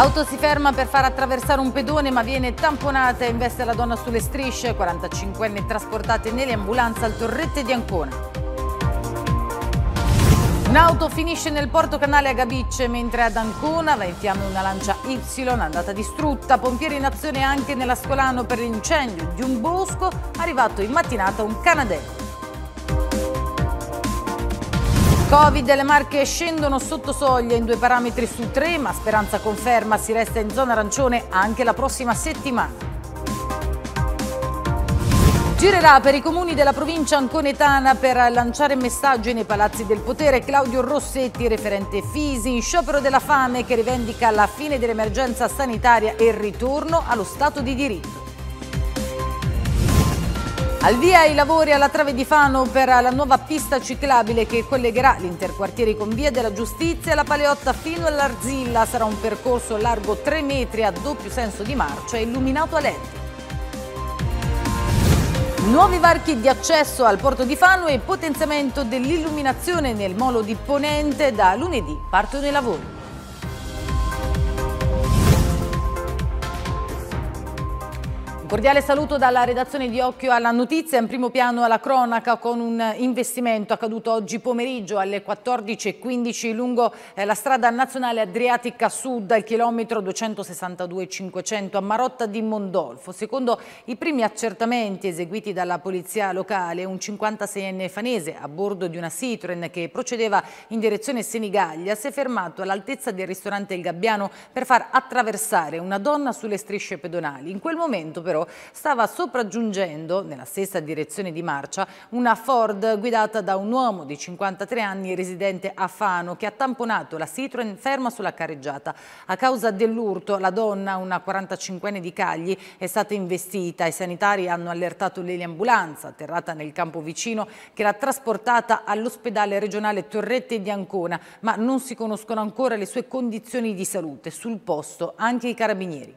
L'auto si ferma per far attraversare un pedone ma viene tamponata e investe la donna sulle strisce. 45enne nelle ambulanze al torrette di Ancona. Un'auto finisce nel porto canale a Gabicce mentre ad Ancona va in fiamme una lancia Y andata distrutta. Pompieri in azione anche nell'Ascolano per l'incendio di un bosco arrivato in mattinata un canadese. Covid e le marche scendono sotto soglia in due parametri su tre, ma Speranza conferma si resta in zona arancione anche la prossima settimana. Girerà per i comuni della provincia anconetana per lanciare messaggi nei palazzi del potere Claudio Rossetti, referente Fisi, in sciopero della fame che rivendica la fine dell'emergenza sanitaria e il ritorno allo Stato di diritto. Al via i lavori alla Trave di Fano per la nuova pista ciclabile che collegherà l'interquartiere con Via della Giustizia e la Paleotta fino all'Arzilla. Sarà un percorso largo 3 metri a doppio senso di marcia illuminato a lenti. Nuovi varchi di accesso al porto di Fano e potenziamento dell'illuminazione nel molo di Ponente. Da lunedì partono i lavori. Cordiale saluto dalla redazione di Occhio alla Notizia, in primo piano alla cronaca con un investimento accaduto oggi pomeriggio alle 14.15 lungo eh, la strada nazionale Adriatica Sud al chilometro 262-500 a Marotta di Mondolfo. Secondo i primi accertamenti eseguiti dalla polizia locale, un 56enne fanese a bordo di una Citroen che procedeva in direzione Senigallia si è fermato all'altezza del ristorante Il Gabbiano per far attraversare una donna sulle strisce pedonali. In quel momento però Severo stava sopraggiungendo, nella stessa direzione di marcia, una Ford guidata da un uomo di 53 anni residente a Fano che ha tamponato la Citroen ferma sulla carreggiata. A causa dell'urto la donna, una 45enne di Cagli, è stata investita. I sanitari hanno allertato l'eliambulanza atterrata nel campo vicino che l'ha trasportata all'ospedale regionale Torrette di Ancona, ma non si conoscono ancora le sue condizioni di salute. Sul posto anche i carabinieri.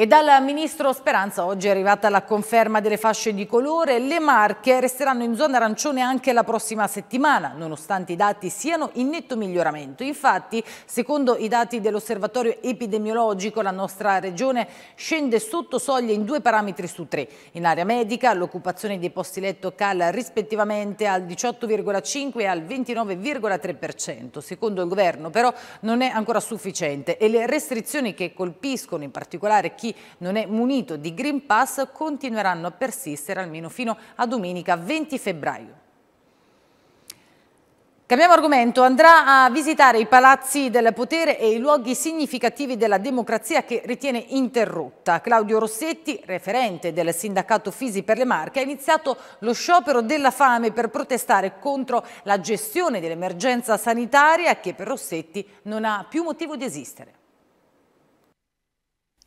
E dal ministro Speranza oggi è arrivata la conferma delle fasce di colore. Le marche resteranno in zona arancione anche la prossima settimana, nonostante i dati siano in netto miglioramento. Infatti, secondo i dati dell'osservatorio epidemiologico, la nostra regione scende sotto soglia in due parametri su tre. In area medica l'occupazione dei posti letto cala rispettivamente al 18,5 e al 29,3%. Secondo il governo però non è ancora sufficiente e le restrizioni che colpiscono in particolare chi chi non è munito di Green Pass continueranno a persistere almeno fino a domenica 20 febbraio. Cambiamo argomento, andrà a visitare i palazzi del potere e i luoghi significativi della democrazia che ritiene interrotta. Claudio Rossetti, referente del sindacato Fisi per le Marche, ha iniziato lo sciopero della fame per protestare contro la gestione dell'emergenza sanitaria che per Rossetti non ha più motivo di esistere.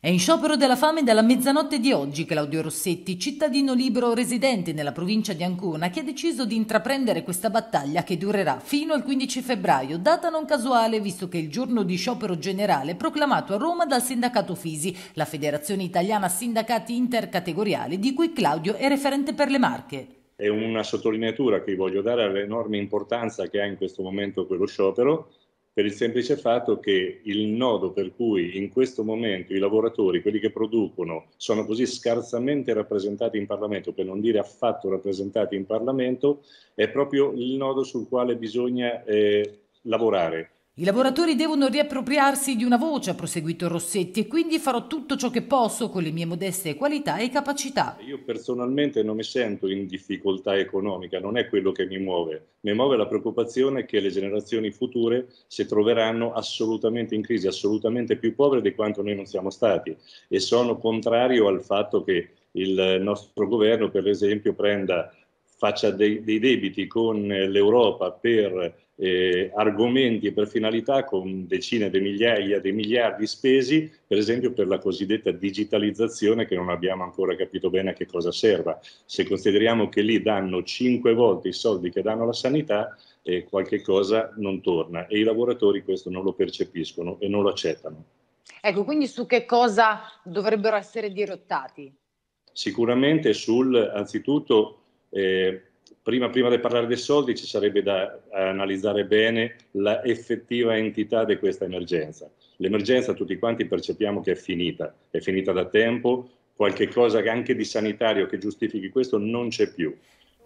È in sciopero della fame dalla mezzanotte di oggi Claudio Rossetti, cittadino libero residente nella provincia di Ancona, che ha deciso di intraprendere questa battaglia che durerà fino al 15 febbraio, data non casuale visto che è il giorno di sciopero generale proclamato a Roma dal sindacato Fisi, la Federazione Italiana Sindacati Intercategoriale di cui Claudio è referente per le Marche è una sottolineatura che voglio dare all'enorme importanza che ha in questo momento quello sciopero per il semplice fatto che il nodo per cui in questo momento i lavoratori, quelli che producono, sono così scarsamente rappresentati in Parlamento, per non dire affatto rappresentati in Parlamento, è proprio il nodo sul quale bisogna eh, lavorare i lavoratori devono riappropriarsi di una voce, ha proseguito Rossetti, e quindi farò tutto ciò che posso con le mie modeste qualità e capacità. Io personalmente non mi sento in difficoltà economica, non è quello che mi muove. Mi muove la preoccupazione che le generazioni future si troveranno assolutamente in crisi, assolutamente più povere di quanto noi non siamo stati. E sono contrario al fatto che il nostro governo, per esempio, prenda faccia dei, dei, debiti con l'Europa per eh, argomenti e per finalità con decine di migliaia di miliardi spesi, per esempio per la cosiddetta digitalizzazione che non abbiamo ancora capito bene a che cosa serva. Se consideriamo che lì danno cinque volte i soldi che danno alla sanità, eh, qualche cosa non torna e i lavoratori questo non lo percepiscono e non lo accettano. Ecco, quindi su che cosa dovrebbero essere dirottati? Sicuramente sul, anzitutto, eh, Prima, prima, di parlare dei soldi ci sarebbe da eh, analizzare bene l'effettiva entità di questa emergenza. L'emergenza tutti quanti percepiamo che è finita, è finita da tempo, qualche cosa anche di sanitario che giustifichi questo non c'è più.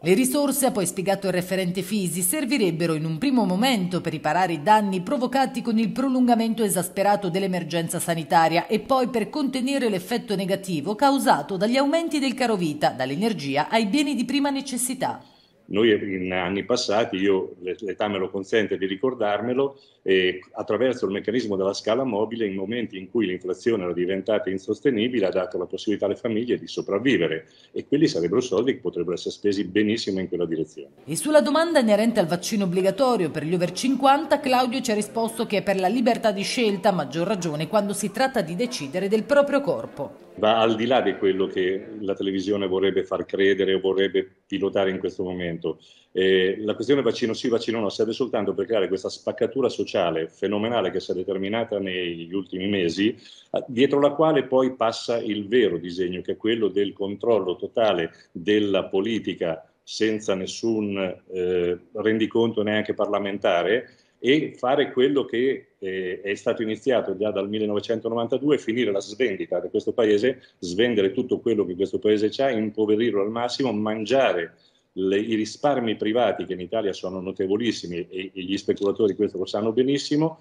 Le risorse, ha poi spiegato il referente Fisi, servirebbero in un primo momento per riparare i danni provocati con il prolungamento esasperato dell'emergenza sanitaria e poi per contenere l'effetto negativo causato dagli aumenti del caro vita, dall'energia ai beni di prima necessità. Noi in anni passati, io l'età me lo consente di ricordarmelo, eh, attraverso il meccanismo della scala mobile in momenti in cui l'inflazione era diventata insostenibile ha dato la possibilità alle famiglie di sopravvivere e quelli sarebbero soldi che potrebbero essere spesi benissimo in quella direzione. E sulla domanda inerente al vaccino obbligatorio per gli over 50 Claudio ci ha risposto che è per la libertà di scelta maggior ragione quando si tratta di decidere del proprio corpo. Va al di là di quello che la televisione vorrebbe far credere o vorrebbe pilotare in questo momento. Eh, la questione vaccino sì, vaccino no serve soltanto per creare questa spaccatura sociale commerciale fenomenale che si è determinata negli ultimi mesi, eh, dietro la quale poi passa il vero disegno, che è quello del controllo totale della politica senza nessun eh, rendiconto neanche parlamentare e fare quello che eh, è stato iniziato già dal 1992, finire la svendita di questo paese, svendere tutto quello che questo paese ha, impoverirlo al massimo, mangiare le, i risparmi privati che in Italia sono notevolissimi e, e gli speculatori questo lo sanno benissimo,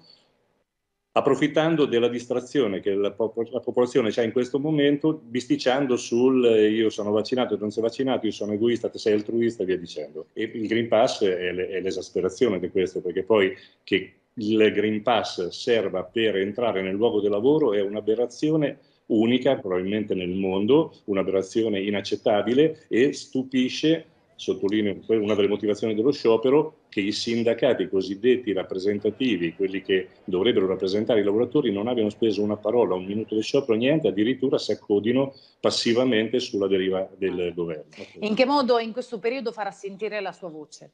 approfittando della distrazione che la, la popolazione ha in questo momento, bisticciando sul io sono vaccinato e non sei vaccinato, io sono egoista, te sei altruista e via dicendo. E il Green Pass è, le, è l'esasperazione di questo, perché poi che il Green Pass serva per entrare nel luogo del lavoro è un'aberrazione unica probabilmente nel mondo, un'aberrazione inaccettabile e stupisce sottolineo una delle motivazioni dello sciopero, che i sindacati cosiddetti rappresentativi, quelli che dovrebbero rappresentare i lavoratori, non abbiano speso una parola, un minuto di sciopero, niente, addirittura si accodino passivamente sulla deriva del governo. In che modo in questo periodo farà sentire la sua voce?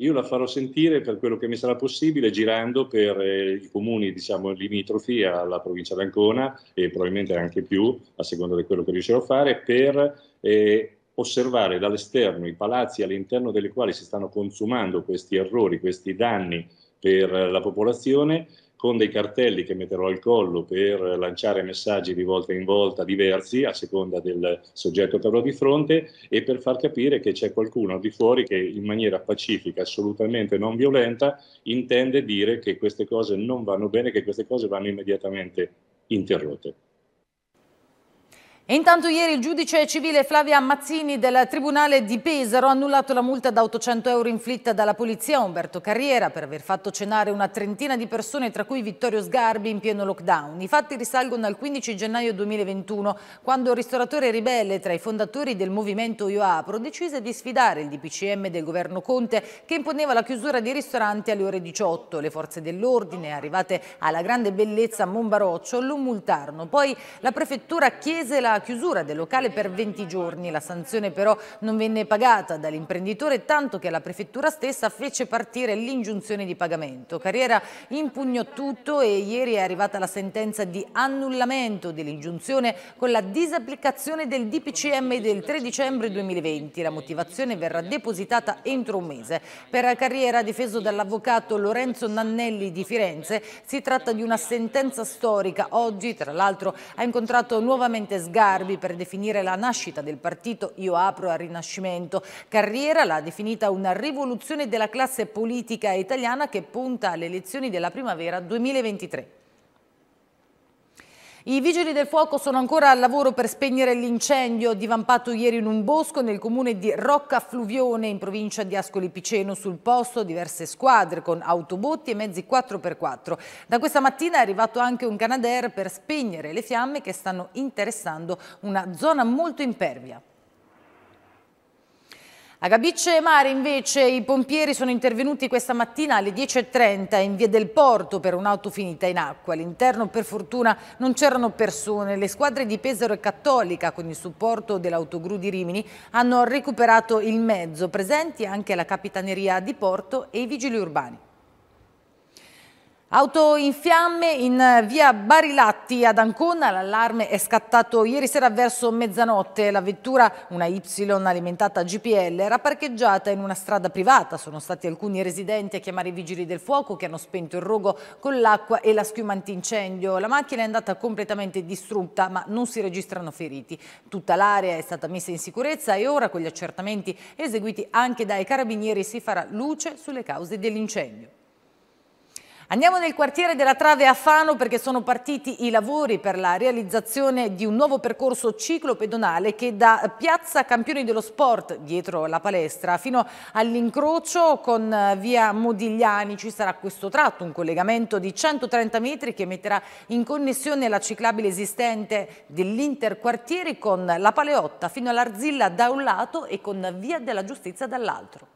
Io la farò sentire per quello che mi sarà possibile, girando per eh, i comuni diciamo, limitrofi alla provincia d'Ancona e probabilmente anche più, a seconda di quello che riuscirò a fare, per eh, osservare dall'esterno i palazzi all'interno delle quali si stanno consumando questi errori, questi danni per la popolazione, con dei cartelli che metterò al collo per lanciare messaggi di volta in volta diversi a seconda del soggetto che avrò di fronte e per far capire che c'è qualcuno di fuori che in maniera pacifica, assolutamente non violenta, intende dire che queste cose non vanno bene, che queste cose vanno immediatamente interrotte. E intanto ieri il giudice civile Flavia Mazzini del Tribunale di Pesaro ha annullato la multa da 800 euro inflitta dalla polizia a Umberto Carriera per aver fatto cenare una trentina di persone, tra cui Vittorio Sgarbi, in pieno lockdown. I fatti risalgono al 15 gennaio 2021, quando il ristoratore ribelle tra i fondatori del movimento Io Apro decise di sfidare il DPCM del governo Conte che imponeva la chiusura dei ristoranti alle ore 18. Le forze dell'ordine, arrivate alla grande bellezza a Monbaroccio, lo multarono. Poi la prefettura chiese la chiusura del locale per 20 giorni. La sanzione però non venne pagata dall'imprenditore tanto che la prefettura stessa fece partire l'ingiunzione di pagamento. Carriera impugnò tutto e ieri è arrivata la sentenza di annullamento dell'ingiunzione con la disapplicazione del DPCM del 3 dicembre 2020. La motivazione verrà depositata entro un mese. Per Carriera, difeso dall'avvocato Lorenzo Nannelli di Firenze, si tratta di una sentenza storica. Oggi, tra l'altro, ha incontrato nuovamente Sgarbi Garbi per definire la nascita del partito Io apro al Rinascimento. Carriera l'ha definita una rivoluzione della classe politica italiana che punta alle elezioni della primavera 2023. I vigili del fuoco sono ancora al lavoro per spegnere l'incendio divampato ieri in un bosco nel comune di Rocca Fluvione in provincia di Ascoli Piceno. Sul posto diverse squadre con autobotti e mezzi 4x4. Da questa mattina è arrivato anche un Canadair per spegnere le fiamme che stanno interessando una zona molto impervia. A Gabicce Mare invece i pompieri sono intervenuti questa mattina alle 10.30 in via del Porto per un'auto finita in acqua. All'interno per fortuna non c'erano persone. Le squadre di Pesaro e Cattolica con il supporto dell'autogru di Rimini hanno recuperato il mezzo, presenti anche la Capitaneria di Porto e i vigili urbani. Auto in fiamme in eh, via Barilatti ad Ancona, l'allarme è scattato ieri sera verso mezzanotte, la vettura, una Y alimentata a GPL, era parcheggiata in una strada privata, sono stati alcuni residenti a chiamare i vigili del fuoco che hanno spento il rogo con l'acqua e la schiuma antincendio. la macchina è andata completamente distrutta ma non si registrano feriti, tutta l'area è stata messa in sicurezza e ora con gli accertamenti eseguiti anche dai carabinieri si farà luce sulle cause dell'incendio. Andiamo nel quartiere della Trave a Fano perché sono partiti i lavori per la realizzazione di un nuovo percorso ciclopedonale che da Piazza Campioni dello Sport, dietro la palestra, fino all'incrocio con eh, via Modigliani ci sarà questo tratto, un collegamento di 130 metri che metterà in connessione la ciclabile esistente dell'interquartieri con la Paleotta fino all'Arzilla da un lato e con via della Giustizia dall'altro.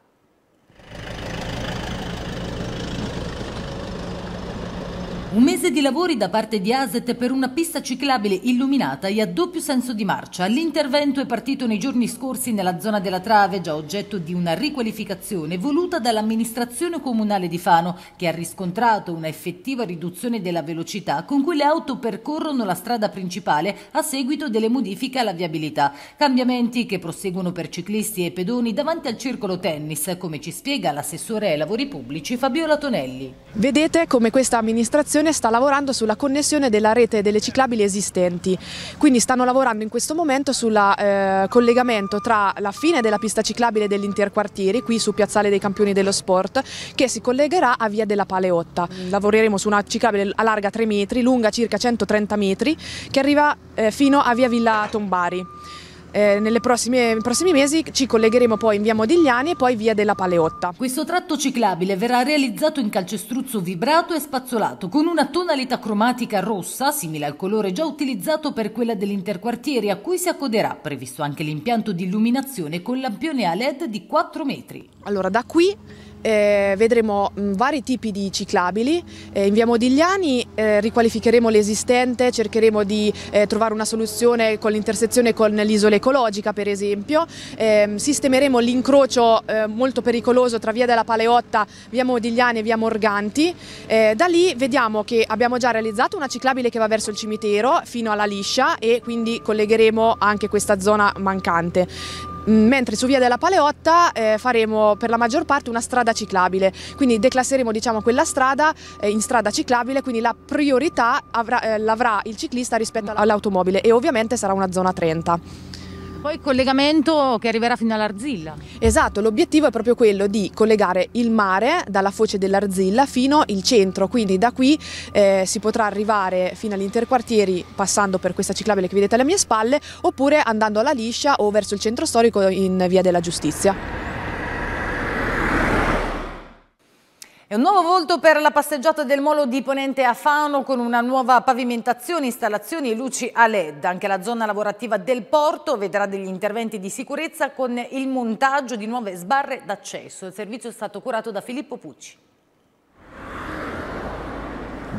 Un mese di lavori da parte di ASET per una pista ciclabile illuminata e a doppio senso di marcia. L'intervento è partito nei giorni scorsi nella zona della Trave, già oggetto di una riqualificazione voluta dall'amministrazione comunale di Fano, che ha riscontrato una effettiva riduzione della velocità con cui le auto percorrono la strada principale a seguito delle modifiche alla viabilità. Cambiamenti che proseguono per ciclisti e pedoni davanti al circolo tennis, come ci spiega l'assessore ai lavori pubblici Fabiola Tonelli. Vedete come questa amministrazione amministrazione sta lavorando sulla connessione della rete delle ciclabili esistenti, quindi stanno lavorando in questo momento sul eh, collegamento tra la fine della pista ciclabile dell'Interquartieri, qui su Piazzale dei Campioni dello Sport, che si collegherà a Via della Paleotta. Lavoreremo su una ciclabile a larga 3 metri, lunga circa 130 metri, che arriva eh, fino a Via Villa Tombari. Eh, nei prossimi mesi ci collegheremo poi in via Modigliani e poi via della Paleotta. Questo tratto ciclabile verrà realizzato in calcestruzzo vibrato e spazzolato con una tonalità cromatica rossa, simile al colore già utilizzato per quella dell'interquartiere, a cui si accoderà previsto anche l'impianto di illuminazione con lampione a LED di 4 metri. Allora, da qui eh, vedremo mh, mm, vari tipi di ciclabili. Eh, in via Modigliani eh, riqualificheremo l'esistente, cercheremo di eh, trovare una soluzione con l'intersezione con l'isola ecologica per esempio. Ehm, sistemeremo l'incrocio eh, molto pericoloso tra via della Paleotta, via Modigliani e via Morganti. Eh, da lì vediamo che abbiamo già realizzato una ciclabile che va verso il cimitero fino alla liscia e quindi collegheremo anche questa zona mancante. Mm, mentre su Via della Paleotta eh, faremo per la maggior parte una strada ciclabile, quindi declasseremo diciamo, quella strada eh, in strada ciclabile, quindi la priorità eh, l'avrà eh, il ciclista rispetto mm. all'automobile e ovviamente sarà una zona 30. Poi il collegamento che arriverà fino all'Arzilla. Esatto, l'obiettivo è proprio quello di collegare il mare dalla foce dell'Arzilla fino al centro, quindi da qui eh, si potrà arrivare fino all'interquartieri passando per questa ciclabile che vedete alle mie spalle oppure andando alla liscia o verso il centro storico in via della giustizia. È un nuovo volto per la passeggiata del molo di Ponente a Fano con una nuova pavimentazione, installazioni e luci a LED. Anche la zona lavorativa del porto vedrà degli interventi di sicurezza con il montaggio di nuove sbarre d'accesso. Il servizio è stato curato da Filippo Pucci.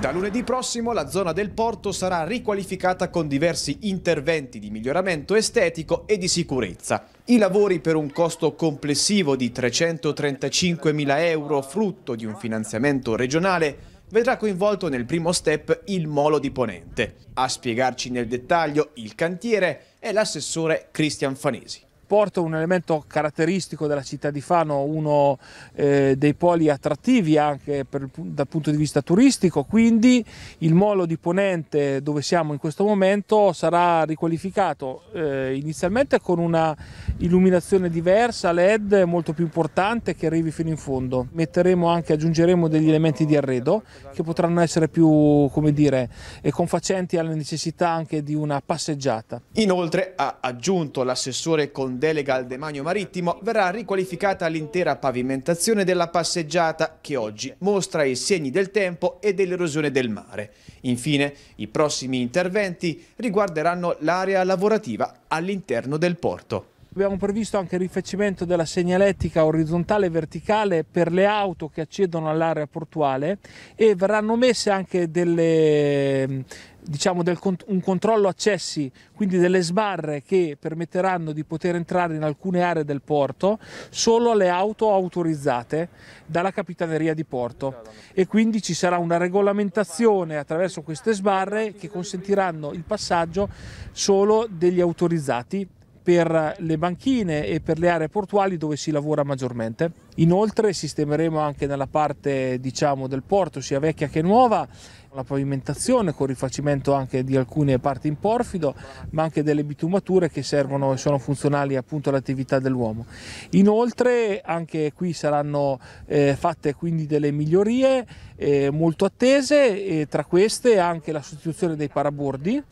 Da lunedì prossimo la zona del porto sarà riqualificata con diversi interventi di miglioramento estetico e di sicurezza. I lavori per un costo complessivo di 335.000 euro, frutto di un finanziamento regionale, vedrà coinvolto nel primo step il molo di Ponente. A spiegarci nel dettaglio il cantiere è l'assessore Cristian Fanesi sport un elemento caratteristico della città di Fano, uno eh, dei poli attrattivi anche per, dal punto di vista turistico, quindi il molo di Ponente dove siamo in questo momento sarà riqualificato eh, inizialmente con una illuminazione diversa, LED molto più importante che arrivi fino in fondo. Metteremo anche, aggiungeremo degli elementi di arredo che potranno essere più, come dire, eh, confacenti alle necessità anche di una passeggiata. Inoltre ha aggiunto l'assessore con delega al demanio marittimo verrà riqualificata l'intera pavimentazione della passeggiata che oggi mostra i segni del tempo e dell'erosione del mare. Infine, i prossimi interventi riguarderanno l'area lavorativa all'interno del porto. Abbiamo previsto anche il rifacimento della segnalettica orizzontale e verticale per le auto che accedono all'area portuale e verranno messe anche delle, diciamo, del, un controllo accessi, quindi delle sbarre che permetteranno di poter entrare in alcune aree del porto solo alle auto autorizzate dalla Capitaneria di Porto e quindi ci sarà una regolamentazione attraverso queste sbarre che consentiranno il passaggio solo degli autorizzati per le banchine e per le aree portuali dove si lavora maggiormente. Inoltre sistemeremo anche nella parte diciamo, del porto, sia vecchia che nuova, la pavimentazione con rifacimento anche di alcune parti in porfido, ma anche delle bitumature che servono e sono funzionali appunto all'attività dell'uomo. Inoltre anche qui saranno eh, fatte quindi delle migliorie eh, molto attese e tra queste anche la sostituzione dei parabordi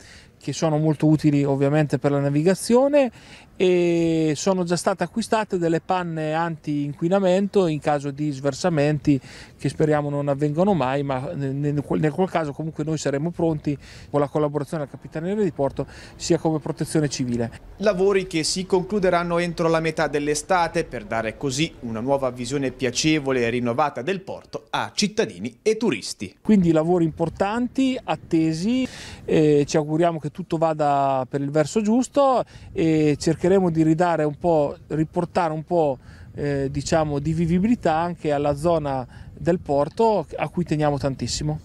che sono molto utili ovviamente per la navigazione e sono già state acquistate delle panne anti-inquinamento in caso di sversamenti che speriamo non avvengano mai, ma nel qual caso comunque noi saremo pronti con la collaborazione della capitanere di Porto sia come protezione civile. Lavori che si concluderanno entro la metà dell'estate per dare così una nuova visione piacevole e rinnovata del porto a cittadini e turisti. Quindi lavori importanti, attesi, eh, ci auguriamo che tutto vada per il verso giusto e cercheremo cercheremo di ridare un po', riportare un po' eh, diciamo, di vivibilità anche alla zona del porto a cui teniamo tantissimo.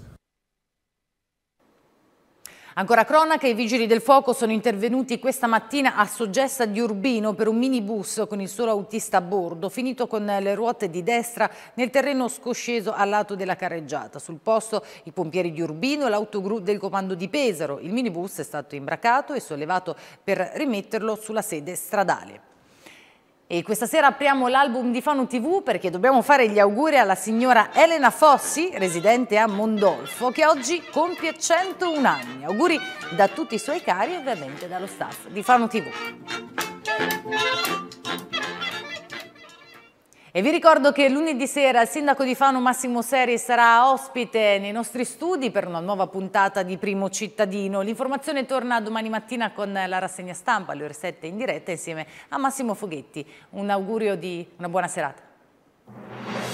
Ancora cronaca, i vigili del fuoco sono intervenuti questa mattina a Soggessa di Urbino per un minibus con il solo autista a bordo, finito con le ruote di destra nel terreno scosceso a lato della carreggiata. Sul posto i pompieri di Urbino e l'autogru del comando di Pesaro. Il minibus è stato imbracato e sollevato per rimetterlo sulla sede stradale. E questa sera apriamo l'album di Fano TV perché dobbiamo fare gli auguri alla signora Elena Fossi, residente a Mondolfo, che oggi compie 101 anni. Auguri da tutti i suoi cari e ovviamente dallo staff di Fano TV. E vi ricordo che lunedì sera il sindaco di Fano Massimo Seri sarà ospite nei nostri studi per una nuova puntata di Primo Cittadino. L'informazione torna domani mattina con la rassegna stampa alle ore 7 in diretta insieme a Massimo Foghetti. Un augurio di una buona serata.